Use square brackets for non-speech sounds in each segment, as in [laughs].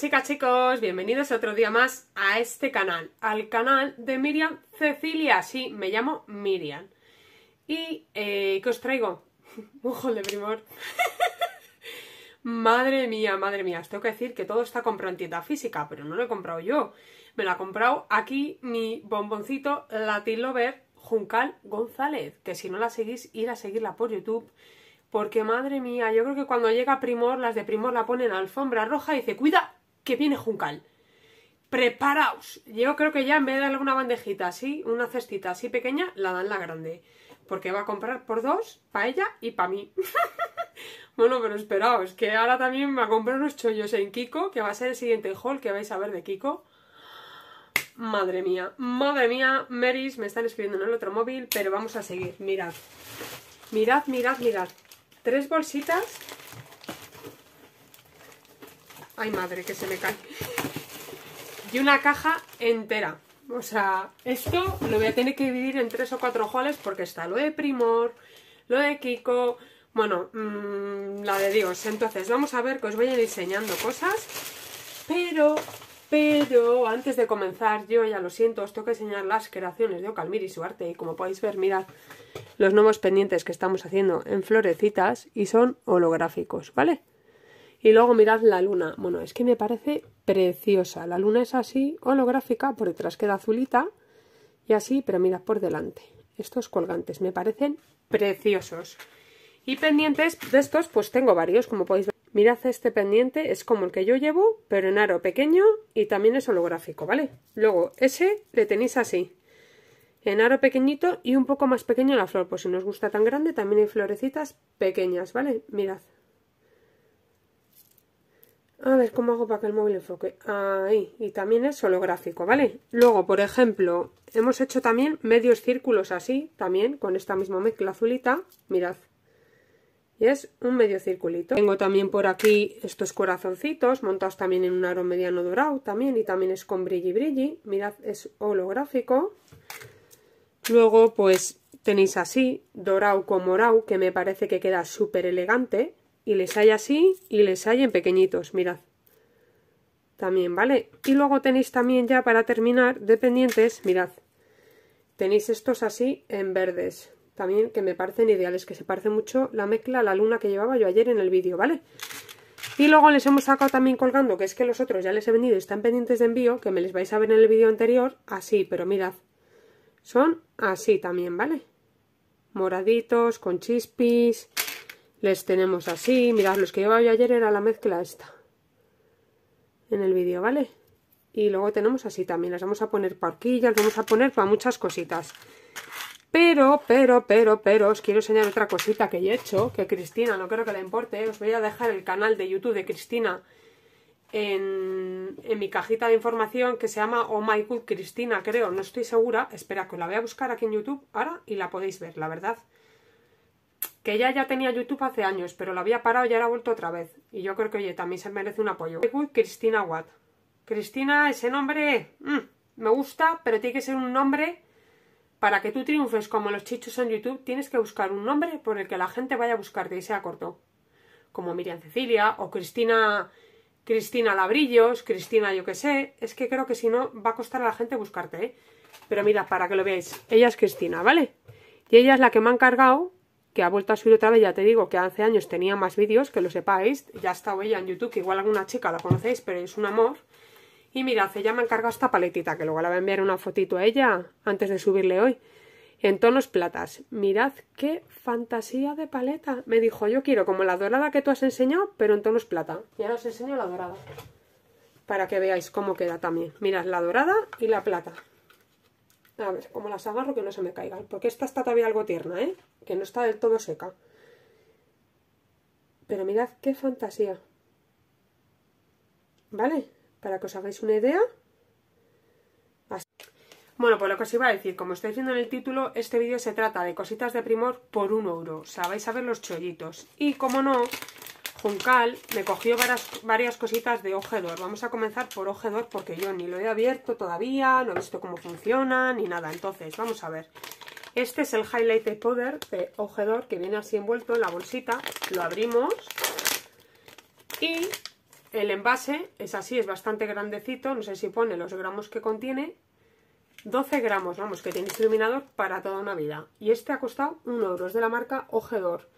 chicas, chicos, bienvenidos otro día más a este canal, al canal de Miriam Cecilia, sí, me llamo Miriam. ¿Y eh, qué os traigo? [laughs] Ojo de primor. [laughs] madre mía, madre mía, os tengo que decir que todo está comprado en tienda física, pero no lo he comprado yo. Me lo ha comprado aquí mi bomboncito Latin Lover Juncal González, que si no la seguís, ir a seguirla por YouTube. Porque madre mía, yo creo que cuando llega Primor, las de Primor la ponen a alfombra roja y dice, cuida, que viene Juncal. Preparaos. Yo creo que ya en vez de darle una bandejita así, una cestita así pequeña, la dan la grande. Porque va a comprar por dos, para ella y para mí. [laughs] bueno, pero esperaos, que ahora también va a comprar unos chollos en Kiko, que va a ser el siguiente haul que vais a ver de Kiko. Madre mía, madre mía, Meris, me están escribiendo en el otro móvil, pero vamos a seguir. Mirad, mirad, mirad, mirad. Tres bolsitas Ay, madre, que se me cae. Y una caja entera. O sea, esto lo voy a tener que dividir en tres o cuatro joles porque está lo de Primor, lo de Kiko, bueno, mm, la de Dios. Entonces, vamos a ver que os voy a ir enseñando cosas, pero, pero, antes de comenzar, yo ya lo siento, os tengo que enseñar las creaciones de Ocalmir y su arte. Y como podéis ver, mirad los nuevos pendientes que estamos haciendo en florecitas y son holográficos, ¿vale? Y luego mirad la luna. Bueno, es que me parece preciosa. La luna es así, holográfica, por detrás queda azulita y así, pero mirad por delante. Estos colgantes me parecen preciosos. Y pendientes de estos, pues tengo varios, como podéis ver. Mirad este pendiente, es como el que yo llevo, pero en aro pequeño y también es holográfico, ¿vale? Luego, ese le tenéis así, en aro pequeñito y un poco más pequeño la flor, pues si no os gusta tan grande, también hay florecitas pequeñas, ¿vale? Mirad, a ver, ¿cómo hago para que el móvil enfoque? Ahí, y también es holográfico, ¿vale? Luego, por ejemplo, hemos hecho también medios círculos así, también, con esta misma mezcla azulita, mirad. Y es un medio circulito. Tengo también por aquí estos corazoncitos, montados también en un aro mediano dorado, también, y también es con brilli brilli, mirad, es holográfico. Luego, pues, tenéis así, dorado con morado, que me parece que queda súper elegante, y les hay así y les hay en pequeñitos, mirad. También, ¿vale? Y luego tenéis también ya para terminar, de pendientes, mirad. Tenéis estos así en verdes, también que me parecen ideales, que se parece mucho la mezcla a la luna que llevaba yo ayer en el vídeo, ¿vale? Y luego les hemos sacado también colgando, que es que los otros ya les he vendido y están pendientes de envío, que me les vais a ver en el vídeo anterior, así, pero mirad. Son así también, ¿vale? Moraditos, con chispis, les tenemos así. Mirad, los que llevaba yo ayer era la mezcla esta. En el vídeo, ¿vale? Y luego tenemos así también. Las vamos a poner para las vamos a poner para muchas cositas. Pero, pero, pero, pero, os quiero enseñar otra cosita que he hecho, que Cristina, no creo que le importe, eh, os voy a dejar el canal de YouTube de Cristina en, en mi cajita de información que se llama Oh My Good Cristina, creo, no estoy segura, espera que la voy a buscar aquí en YouTube ahora y la podéis ver, la verdad que ella ya tenía YouTube hace años, pero lo había parado y ahora ha vuelto otra vez. Y yo creo que, oye, también se merece un apoyo. Cristina Watt. Cristina, ese nombre mm, me gusta, pero tiene que ser un nombre para que tú triunfes como los chichos en YouTube. Tienes que buscar un nombre por el que la gente vaya a buscarte y sea corto. Como Miriam Cecilia o Cristina Cristina Labrillos, Cristina yo qué sé, es que creo que si no va a costar a la gente buscarte, ¿eh? Pero mira, para que lo veáis, ella es Cristina, ¿vale? Y ella es la que me ha encargado que ha vuelto a subir otra vez, ya te digo que hace años tenía más vídeos, que lo sepáis, ya estado ella en YouTube, que igual alguna chica la conocéis, pero es un amor. Y mirad, ella me ha encargado esta paletita, que luego la voy a enviar una fotito a ella antes de subirle hoy, en tonos platas. Mirad qué fantasía de paleta. Me dijo, yo quiero como la dorada que tú has enseñado, pero en tonos plata. Y ahora os enseño la dorada, para que veáis cómo queda también. Mirad, la dorada y la plata. A ver, como las agarro que no se me caigan. Porque esta está todavía algo tierna, ¿eh? Que no está del todo seca. Pero mirad qué fantasía. ¿Vale? Para que os hagáis una idea. Bueno, pues lo que os iba a decir, como estoy diciendo en el título, este vídeo se trata de cositas de primor por un euro. O sea, vais a ver los chollitos. Y como no, Juncal me cogió varias, cositas de Ojedor. Vamos a comenzar por Ojedor porque yo ni lo he abierto todavía, no he visto cómo funciona ni nada. Entonces, vamos a ver. Este es el Highlighted Powder de Ojedor que viene así envuelto en la bolsita. Lo abrimos y el envase es así, es bastante grandecito. No sé si pone los gramos que contiene. 12 gramos, vamos, que tiene iluminador para toda una vida. Y este ha costado 1 Es de la marca Ojedor.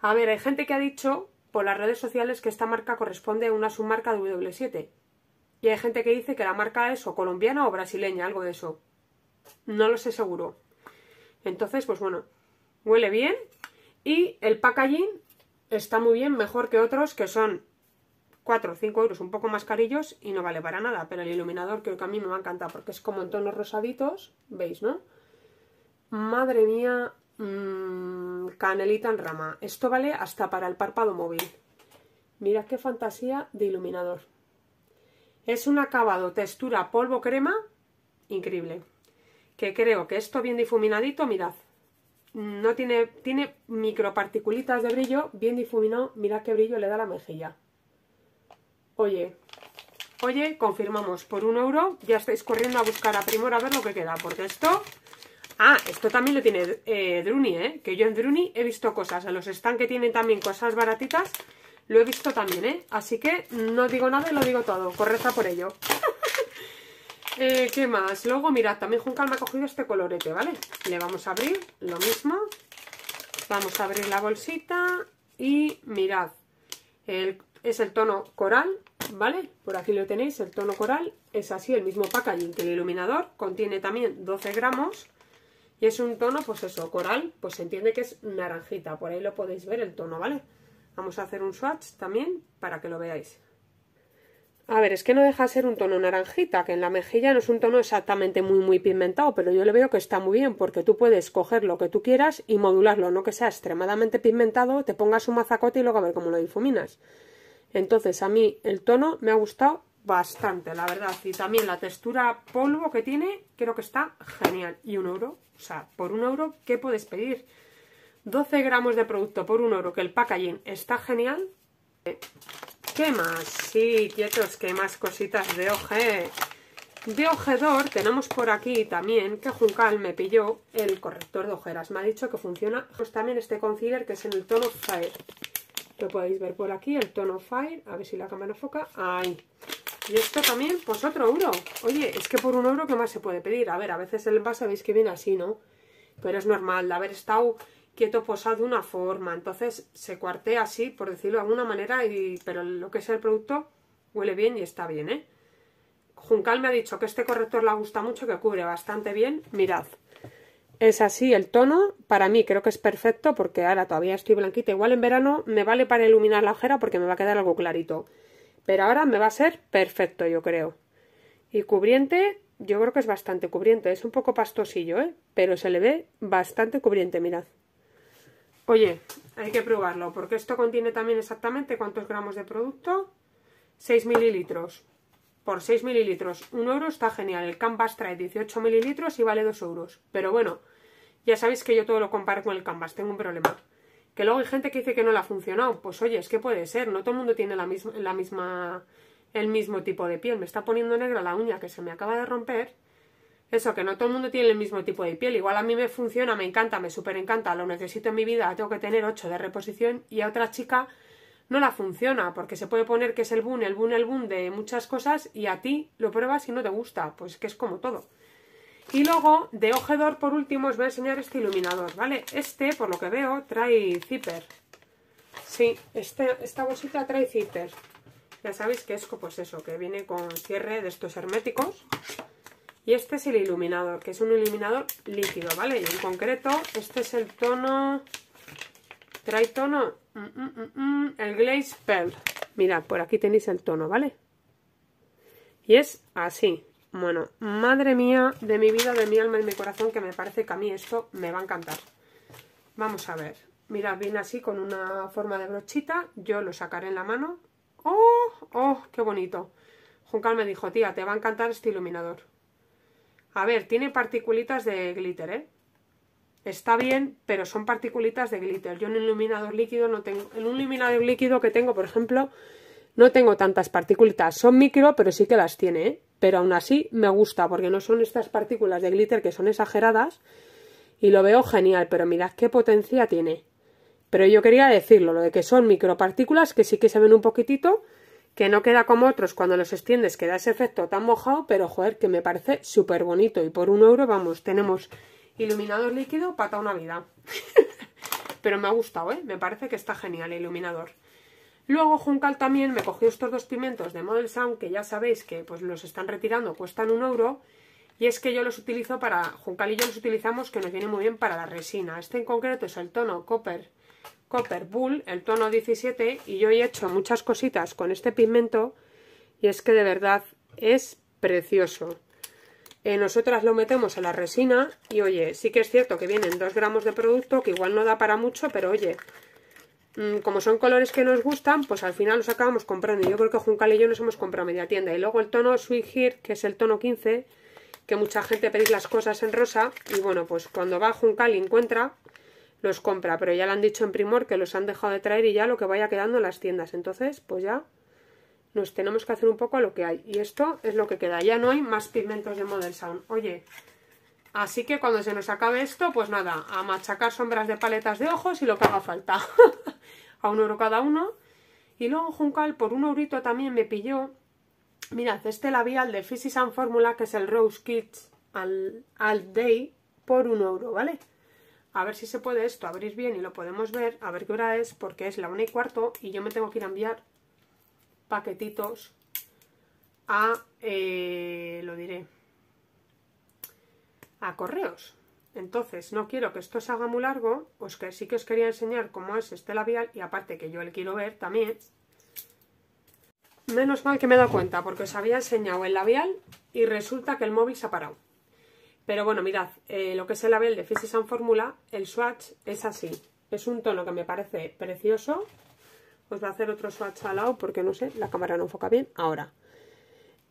A ver, hay gente que ha dicho por las redes sociales que esta marca corresponde a una submarca de W7. Y hay gente que dice que la marca es o colombiana o brasileña, algo de eso. No lo sé seguro. Entonces, pues bueno, huele bien y el packaging está muy bien, mejor que otros que son 4 o 5 euros un poco más carillos y no vale para nada, pero el iluminador creo que a mí me va a encantar porque es como en tonos rosaditos, ¿veis, no? Madre mía, Mm, canelita en rama. Esto vale hasta para el párpado móvil. Mirad qué fantasía de iluminador. Es un acabado textura polvo crema increíble. Que creo que esto bien difuminadito, mirad. No tiene, tiene microparticulitas de brillo, bien difuminado. Mirad qué brillo le da la mejilla. Oye, oye, confirmamos. Por un euro ya estáis corriendo a buscar a Primor a ver lo que queda, porque esto Ah, esto también lo tiene eh, Druni, ¿eh? Que yo en Druni he visto cosas. En los stands que tienen también cosas baratitas, lo he visto también, ¿eh? Así que no digo nada y lo digo todo. Correza por ello. [laughs] Eh, ¿Qué más? Luego, mirad, también Juncal me ha cogido este colorete, ¿vale? Le vamos a abrir lo mismo. Vamos a abrir la bolsita y mirad. es el tono coral, ¿vale? Por aquí lo tenéis, el tono coral. Es así, el mismo packaging que el iluminador. Contiene también 12 gramos es un tono, pues eso, coral, pues se entiende que es naranjita. Por ahí lo podéis ver el tono, ¿vale? Vamos a hacer un swatch también para que lo veáis. A ver, es que no deja ser un tono naranjita, que en la mejilla no es un tono exactamente muy muy pigmentado, pero yo le veo que está muy bien, porque tú puedes coger lo que tú quieras y modularlo, no que sea extremadamente pigmentado, te pongas un mazacote y luego a ver cómo lo difuminas. Entonces, a mí el tono me ha gustado bastante, la verdad. Y también la textura polvo que tiene, creo que está genial. Y un euro, o sea, por un euro, ¿qué puedes pedir? 12 gramos de producto por un euro, que el packaging está genial. ¿Qué más? Sí, quietos, que más cositas de oje. De ojedor tenemos por aquí también que Juncal me pilló el corrector de ojeras. Me ha dicho que funciona. Pues también este concealer que es en el tono Fire. Lo podéis ver por aquí, el tono Fire. A ver si la cámara foca. Ahí. Y esto también, pues otro euro. Oye, es que por un euro, ¿qué más se puede pedir? A ver, a veces el envase veis que viene así, ¿no? Pero es normal de haber estado quieto posado de una forma. Entonces se cuartea así, por decirlo de alguna manera, y, pero lo que es el producto huele bien y está bien, ¿eh? Juncal me ha dicho que este corrector le gusta mucho, que cubre bastante bien. Mirad, es así el tono. Para mí creo que es perfecto porque ahora todavía estoy blanquita. Igual en verano me vale para iluminar la ojera porque me va a quedar algo clarito. Pero ahora me va a ser perfecto, yo creo. Y cubriente, yo creo que es bastante cubriente. Es un poco pastosillo, ¿eh? Pero se le ve bastante cubriente, mirad. Oye, hay que probarlo, porque esto contiene también exactamente cuántos gramos de producto. 6 mililitros. Por 6 mililitros, un euro está genial. El canvas trae 18 mililitros y vale 2 euros. Pero bueno, ya sabéis que yo todo lo comparo con el canvas, tengo un problema. Que luego hay gente que dice que no le ha funcionado. Pues oye, es que puede ser, no todo el mundo tiene la misma, el mismo tipo de piel. Me está poniendo negra la uña que se me acaba de romper. Eso, que no todo el mundo tiene el mismo tipo de piel. Igual a mí me funciona, me encanta, me super encanta, lo necesito en mi vida, tengo que tener ocho de reposición y a otra chica no la funciona, porque se puede poner que es el boom, el boom, el boom de muchas cosas y a ti lo pruebas y no te gusta. Pues que es como todo. Y luego, de ojedor, por último, os voy a enseñar este iluminador, ¿vale? Este, por lo que veo, trae zipper. Sí, este, esta bolsita trae zipper. Ya sabéis que es, pues eso, que viene con cierre de estos herméticos. Y este es el iluminador, que es un iluminador líquido, ¿vale? Y en concreto, este es el tono... Trae tono... Mm, mm, mm, el Glaze Pearl. Mirad, por aquí tenéis el tono, ¿vale? Y es así. Bueno, madre mía, de mi vida, de mi alma y de mi corazón, que me parece que a mí esto me va a encantar. Vamos a ver. Mira, viene así con una forma de brochita. Yo lo sacaré en la mano. ¡Oh! ¡Oh! ¡Qué bonito! Juncal me dijo, tía, te va a encantar este iluminador. A ver, tiene particulitas de glitter, ¿eh? Está bien, pero son particulitas de glitter. Yo en un iluminador líquido no tengo... En un iluminador líquido que tengo, por ejemplo, no tengo tantas particulitas. Son micro, pero sí que las tiene, ¿eh? pero aún así me gusta porque no son estas partículas de glitter que son exageradas y lo veo genial, pero mirad qué potencia tiene. Pero yo quería decirlo, lo de que son micropartículas que sí que se ven un poquitito, que no queda como otros cuando los extiendes, que da ese efecto tan mojado, pero joder, que me parece súper bonito. Y por un euro, vamos, tenemos iluminador líquido para toda una vida. [laughs] pero me ha gustado, ¿eh? Me parece que está genial el iluminador. Luego Juncal también me cogió estos dos pimientos de Model Sound, que ya sabéis que pues los están retirando, cuestan un euro. Y es que yo los utilizo para, Juncal y yo los utilizamos que nos viene muy bien para la resina. Este en concreto es el tono Copper, Copper Bull, el tono 17, y yo he hecho muchas cositas con este pigmento. Y es que de verdad es precioso. Eh, nosotras lo metemos en la resina y oye, sí que es cierto que vienen dos gramos de producto, que igual no da para mucho, pero oye, Mm, como son colores que nos gustan, pues al final los acabamos comprando. Yo creo que Juncal y yo nos hemos comprado media tienda. Y luego el tono Sweet Here, que es el tono 15, que mucha gente pedís las cosas en rosa. Y bueno, pues cuando va Juncal y encuentra, los compra. Pero ya le han dicho en primor que los han dejado de traer y ya lo que vaya quedando en las tiendas. Entonces, pues ya nos tenemos que hacer un poco a lo que hay. Y esto es lo que queda. Ya no hay más pigmentos de Model Sound. Oye, así que cuando se nos acabe esto, pues nada, a machacar sombras de paletas de ojos y lo que haga falta. [laughs] a un euro cada uno. Y luego Juncal por un eurito también me pilló, mirad, este labial de Physics and Formula, que es el Rose Kids al, al Day, por un euro, ¿vale? A ver si se puede esto abrir bien y lo podemos ver, a ver qué hora es, porque es la una y cuarto y yo me tengo que ir a enviar paquetitos a, eh, lo diré, a correos. Entonces, no quiero que esto se haga muy largo, os pues que sí que os quería enseñar cómo es este labial y aparte que yo el quiero ver también. Menos mal que me he dado cuenta porque os había enseñado el labial y resulta que el móvil se ha parado. Pero bueno, mirad, eh, lo que es el labial de physics and Formula, el swatch es así. Es un tono que me parece precioso. Os voy a hacer otro swatch al lado porque no sé, la cámara no enfoca bien. Ahora,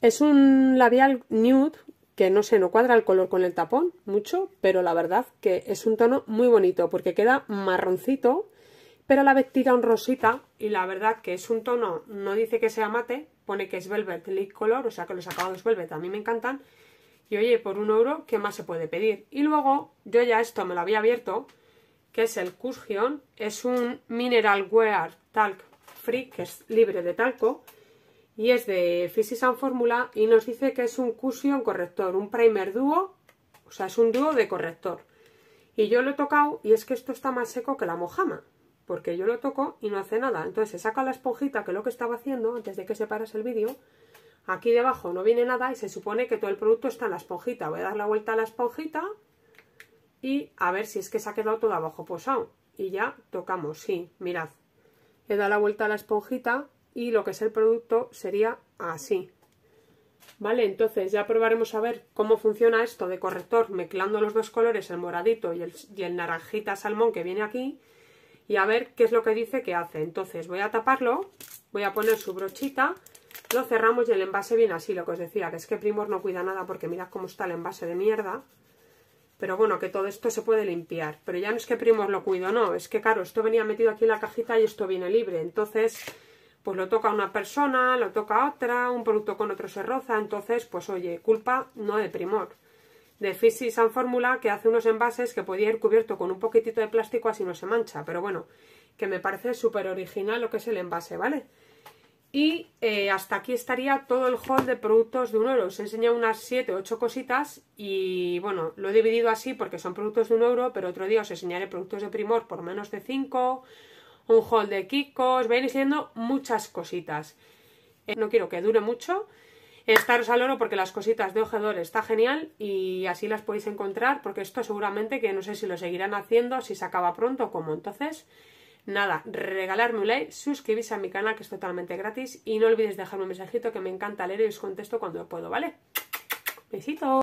es un labial nude que no sé, no cuadra el color con el tapón mucho, pero la verdad que es un tono muy bonito porque queda marroncito, pero a la vez tira un rosita y la verdad que es un tono, no dice que sea mate, pone que es velvet light color, o sea que los acabados velvet a mí me encantan. Y oye, por un euro, ¿qué más se puede pedir? Y luego, yo ya esto me lo había abierto, que es el Cushion, es un Mineral Wear Talc Free, que es libre de talco, y es de Physics and Formula y nos dice que es un cushion corrector, un primer dúo, o sea, es un dúo de corrector. Y yo lo he tocado y es que esto está más seco que la mojama, porque yo lo toco y no hace nada. Entonces se saca la esponjita, que es lo que estaba haciendo antes de que se el vídeo. Aquí debajo no viene nada y se supone que todo el producto está en la esponjita. Voy a dar la vuelta a la esponjita y a ver si es que se ha quedado todo abajo posado. Y ya tocamos, sí, mirad. He dado la vuelta a la esponjita y lo que es el producto sería así. Vale, entonces ya probaremos a ver cómo funciona esto de corrector mezclando los dos colores, el moradito y el, y el naranjita salmón que viene aquí y a ver qué es lo que dice que hace. Entonces voy a taparlo, voy a poner su brochita, lo cerramos y el envase viene así, lo que os decía, que es que Primor no cuida nada porque mirad cómo está el envase de mierda. Pero bueno, que todo esto se puede limpiar. Pero ya no es que Primor lo cuido, no, es que claro, esto venía metido aquí en la cajita y esto viene libre. Entonces pues lo toca una persona, lo toca otra, un producto con otro se roza, entonces, pues oye, culpa no de Primor, de Fisis and Fórmula, que hace unos envases que podía ir cubierto con un poquitito de plástico así no se mancha, pero bueno, que me parece súper original lo que es el envase, ¿vale? Y eh, hasta aquí estaría todo el haul de productos de un euro. Os he enseñado unas 7 8 cositas y bueno, lo he dividido así porque son productos de un euro, pero otro día os enseñaré productos de Primor por menos de 5 un haul de Kikos, vais a muchas cositas. Eh, no quiero que dure mucho, estaros al oro porque las cositas de ojedor está genial y así las podéis encontrar porque esto seguramente que no sé si lo seguirán haciendo, si se acaba pronto o cómo. Entonces, nada, regalarme un like, suscribís a mi canal que es totalmente gratis y no olvides dejarme un mensajito que me encanta leer y os contesto cuando puedo, ¿vale? Besitos.